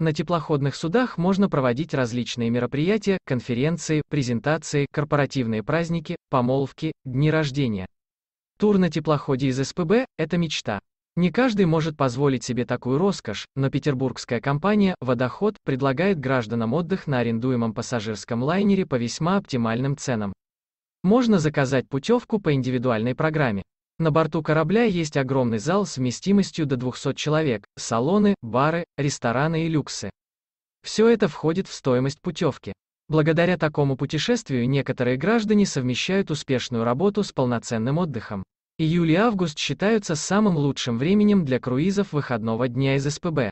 На теплоходных судах можно проводить различные мероприятия, конференции, презентации, корпоративные праздники, помолвки, дни рождения. Тур на теплоходе из СПБ – это мечта. Не каждый может позволить себе такую роскошь, но петербургская компания «Водоход» предлагает гражданам отдых на арендуемом пассажирском лайнере по весьма оптимальным ценам. Можно заказать путевку по индивидуальной программе. На борту корабля есть огромный зал с вместимостью до 200 человек, салоны, бары, рестораны и люксы. Все это входит в стоимость путевки. Благодаря такому путешествию некоторые граждане совмещают успешную работу с полноценным отдыхом. Июль и август считаются самым лучшим временем для круизов выходного дня из СПБ.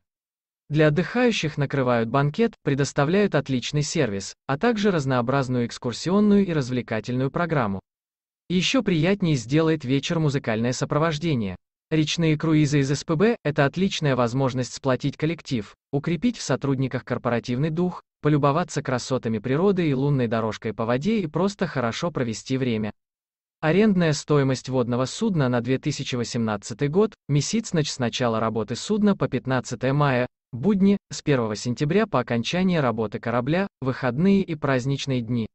Для отдыхающих накрывают банкет, предоставляют отличный сервис, а также разнообразную экскурсионную и развлекательную программу. Еще приятнее сделает вечер музыкальное сопровождение. Речные круизы из СПБ – это отличная возможность сплотить коллектив, укрепить в сотрудниках корпоративный дух, полюбоваться красотами природы и лунной дорожкой по воде и просто хорошо провести время. Арендная стоимость водного судна на 2018 год, месяцноч с начала работы судна по 15 мая, будни, с 1 сентября по окончании работы корабля, выходные и праздничные дни.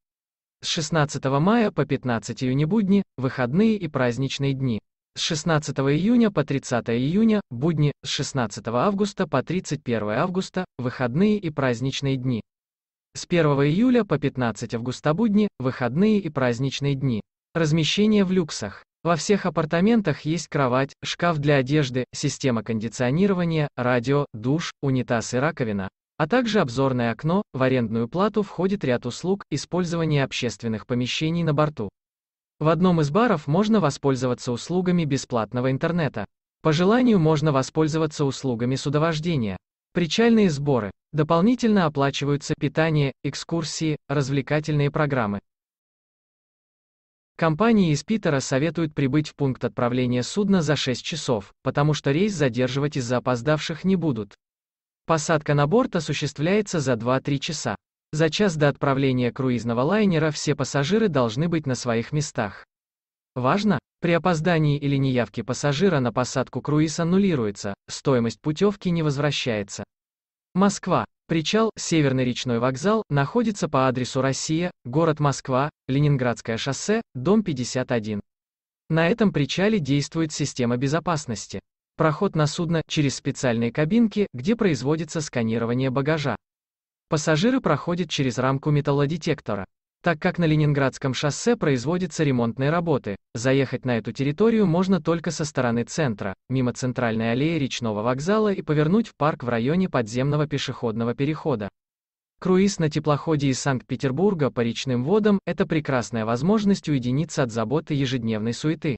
С 16 мая по 15 июня будни, выходные и праздничные дни. С 16 июня по 30 июня, будни, с 16 августа по 31 августа, выходные и праздничные дни. С 1 июля по 15 августа будни, выходные и праздничные дни. Размещение в люксах. Во всех апартаментах есть кровать, шкаф для одежды, система кондиционирования, радио, душ, унитаз и раковина, а также обзорное окно, в арендную плату входит ряд услуг, использование общественных помещений на борту. В одном из баров можно воспользоваться услугами бесплатного интернета. По желанию можно воспользоваться услугами судовождения. Причальные сборы. Дополнительно оплачиваются питание, экскурсии, развлекательные программы. Компании из Питера советуют прибыть в пункт отправления судна за 6 часов, потому что рейс задерживать из-за опоздавших не будут. Посадка на борт осуществляется за 2-3 часа. За час до отправления круизного лайнера все пассажиры должны быть на своих местах. Важно, при опоздании или неявке пассажира на посадку круиз аннулируется, стоимость путевки не возвращается. Москва. Причал, Северный речной вокзал, находится по адресу Россия, город Москва, Ленинградское шоссе, дом 51. На этом причале действует система безопасности. Проход на судно через специальные кабинки, где производится сканирование багажа. Пассажиры проходят через рамку металлодетектора. Так как на Ленинградском шоссе производятся ремонтные работы, заехать на эту территорию можно только со стороны центра, мимо центральной аллеи речного вокзала и повернуть в парк в районе подземного пешеходного перехода. Круиз на теплоходе из Санкт-Петербурга по речным водам – это прекрасная возможность уединиться от заботы ежедневной суеты.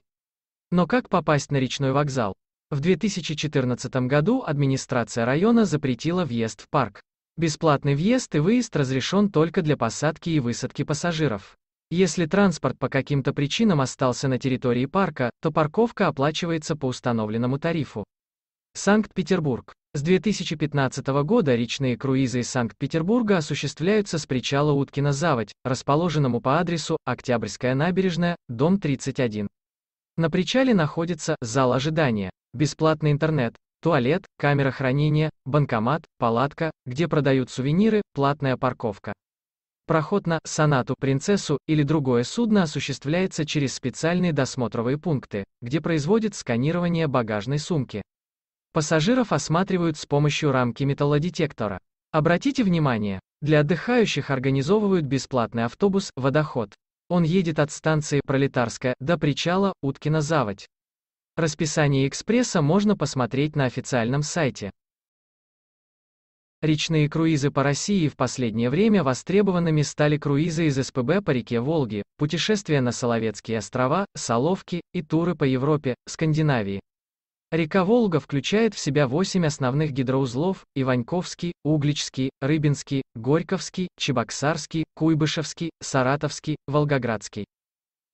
Но как попасть на речной вокзал? В 2014 году администрация района запретила въезд в парк. Бесплатный въезд и выезд разрешен только для посадки и высадки пассажиров. Если транспорт по каким-то причинам остался на территории парка, то парковка оплачивается по установленному тарифу. Санкт-Петербург. С 2015 года речные круизы из Санкт-Петербурга осуществляются с причала Уткина заводь, расположенному по адресу Октябрьская набережная, дом 31. На причале находится зал ожидания бесплатный интернет, туалет, камера хранения, банкомат, палатка, где продают сувениры, платная парковка. Проход на «Сонату», «Принцессу» или другое судно осуществляется через специальные досмотровые пункты, где производят сканирование багажной сумки. Пассажиров осматривают с помощью рамки металлодетектора. Обратите внимание, для отдыхающих организовывают бесплатный автобус «Водоход». Он едет от станции Пролетарская до причала Уткина-Заводь. Расписание экспресса можно посмотреть на официальном сайте. Речные круизы по России в последнее время востребованными стали круизы из СПБ по реке Волги, путешествия на Соловецкие острова, Соловки и туры по Европе, Скандинавии. Река Волга включает в себя 8 основных гидроузлов – Иваньковский, Угличский, Рыбинский, Горьковский, Чебоксарский, Куйбышевский, Саратовский, Волгоградский.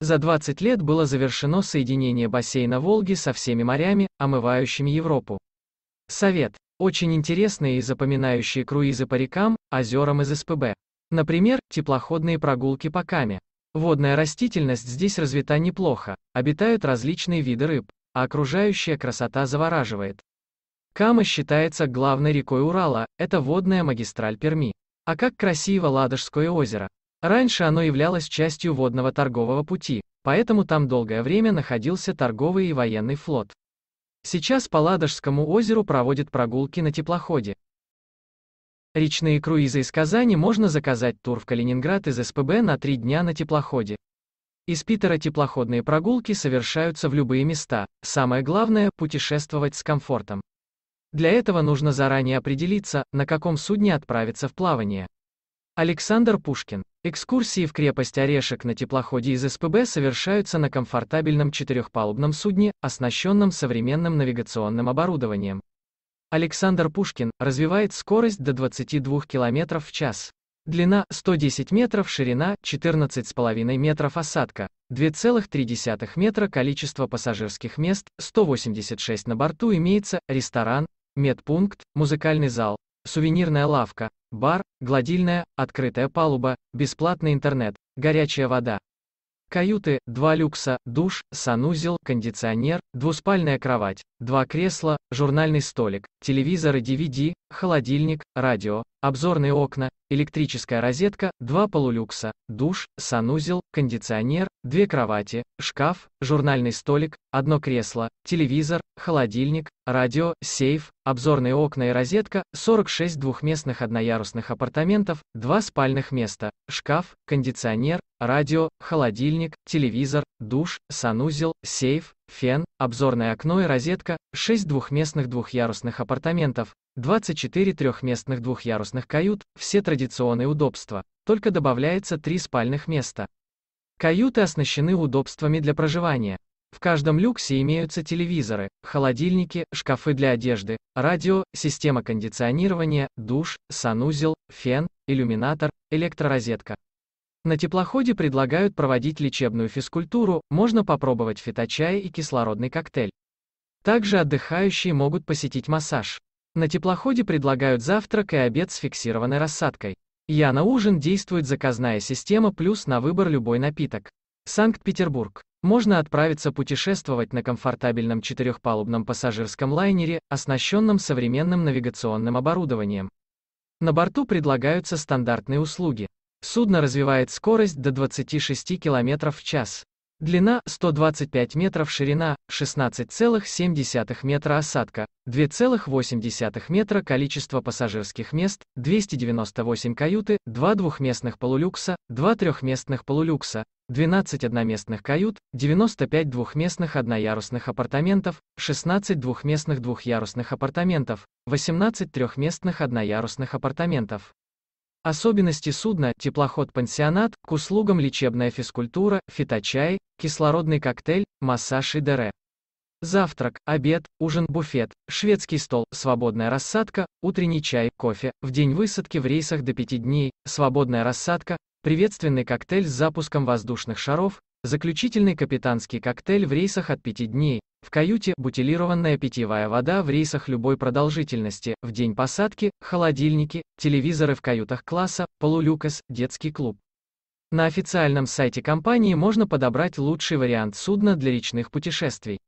За 20 лет было завершено соединение бассейна Волги со всеми морями, омывающими Европу. Совет. Очень интересные и запоминающие круизы по рекам, озерам из СПБ. Например, теплоходные прогулки по Каме. Водная растительность здесь развита неплохо, обитают различные виды рыб, а окружающая красота завораживает. Кама считается главной рекой Урала, это водная магистраль Перми. А как красиво Ладожское озеро. Раньше оно являлось частью водного торгового пути, поэтому там долгое время находился торговый и военный флот. Сейчас по Ладожскому озеру проводят прогулки на теплоходе. Речные круизы из Казани можно заказать тур в Калининград из СПБ на три дня на теплоходе. Из Питера теплоходные прогулки совершаются в любые места, самое главное – путешествовать с комфортом. Для этого нужно заранее определиться, на каком судне отправиться в плавание. Александр Пушкин Экскурсии в крепость Орешек на теплоходе из СПБ совершаются на комфортабельном четырехпалубном судне, оснащенном современным навигационным оборудованием. Александр Пушкин развивает скорость до 22 км в час. Длина 110 метров, ширина 14,5 метров осадка, 2,3 метра количество пассажирских мест, 186 на борту имеется, ресторан, медпункт, музыкальный зал, сувенирная лавка, бар, гладильная, открытая палуба, бесплатный интернет, горячая вода. Каюты, два люкса, душ, санузел, кондиционер, двуспальная кровать, два кресла, журнальный столик, телевизор и DVD, холодильник, радио, обзорные окна, электрическая розетка, два полулюкса, душ, санузел, кондиционер, две кровати, шкаф, журнальный столик, одно кресло, телевизор, холодильник, радио, сейф, обзорные окна и розетка, 46 двухместных одноярусных апартаментов, два спальных места, шкаф, кондиционер, радио, холодильник, телевизор, душ, санузел, сейф, фен, обзорное окно и розетка, 6 двухместных двухъярусных апартаментов, 24 трехместных двухъярусных кают, все традиционные удобства, только добавляется три спальных места. Каюты оснащены удобствами для проживания. В каждом люксе имеются телевизоры, холодильники, шкафы для одежды, радио, система кондиционирования, душ, санузел, фен, иллюминатор, электророзетка. На теплоходе предлагают проводить лечебную физкультуру, можно попробовать фиточай и кислородный коктейль. Также отдыхающие могут посетить массаж. На теплоходе предлагают завтрак и обед с фиксированной рассадкой. Я на ужин действует заказная система плюс на выбор любой напиток. Санкт-Петербург. Можно отправиться путешествовать на комфортабельном четырехпалубном пассажирском лайнере, оснащенном современным навигационным оборудованием. На борту предлагаются стандартные услуги. Судно развивает скорость до 26 км в час. Длина 125 метров, ширина 16,7 метра осадка, 2,8 метра количество пассажирских мест, 298 каюты, 2 двухместных полулюкса, 2 трехместных полулюкса, 12 одноместных кают, 95 двухместных одноярусных апартаментов, 16 двухместных двухъярусных апартаментов, 18 трехместных одноярусных апартаментов. Особенности судна – теплоход-пансионат, к услугам лечебная физкультура, фиточай, кислородный коктейль, массаж и др. Завтрак, обед, ужин, буфет, шведский стол, свободная рассадка, утренний чай, кофе, в день высадки в рейсах до 5 дней, свободная рассадка, приветственный коктейль с запуском воздушных шаров, Заключительный капитанский коктейль в рейсах от 5 дней. В каюте – бутилированная питьевая вода в рейсах любой продолжительности, в день посадки, холодильники, телевизоры в каютах класса, полулюкас, детский клуб. На официальном сайте компании можно подобрать лучший вариант судна для речных путешествий.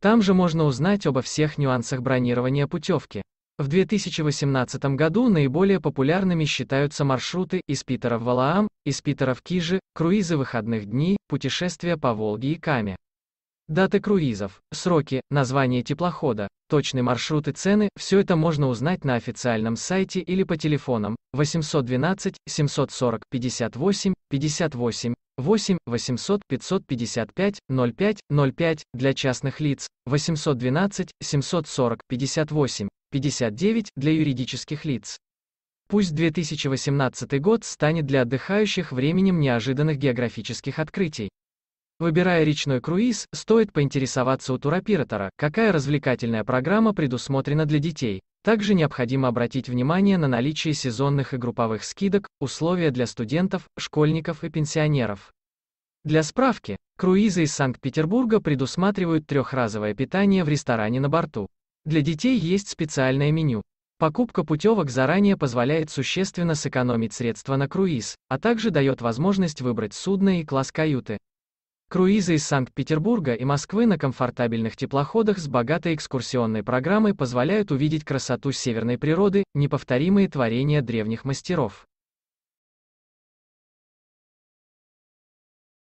Там же можно узнать обо всех нюансах бронирования путевки. В 2018 году наиболее популярными считаются маршруты из Питера в Валаам, из Питера в Кижи, круизы выходных дней, путешествия по Волге и Каме. Даты круизов, сроки, название теплохода, точный маршрут и цены – все это можно узнать на официальном сайте или по телефонам 812 740 58 58 8 800 555 05 05 для частных лиц, 812 740 58 59 для юридических лиц. Пусть 2018 год станет для отдыхающих временем неожиданных географических открытий. Выбирая речной круиз, стоит поинтересоваться у туроператора, какая развлекательная программа предусмотрена для детей. Также необходимо обратить внимание на наличие сезонных и групповых скидок, условия для студентов, школьников и пенсионеров. Для справки, круизы из Санкт-Петербурга предусматривают трехразовое питание в ресторане на борту. Для детей есть специальное меню. Покупка путевок заранее позволяет существенно сэкономить средства на круиз, а также дает возможность выбрать судно и класс каюты. Круизы из Санкт-Петербурга и Москвы на комфортабельных теплоходах с богатой экскурсионной программой позволяют увидеть красоту северной природы, неповторимые творения древних мастеров.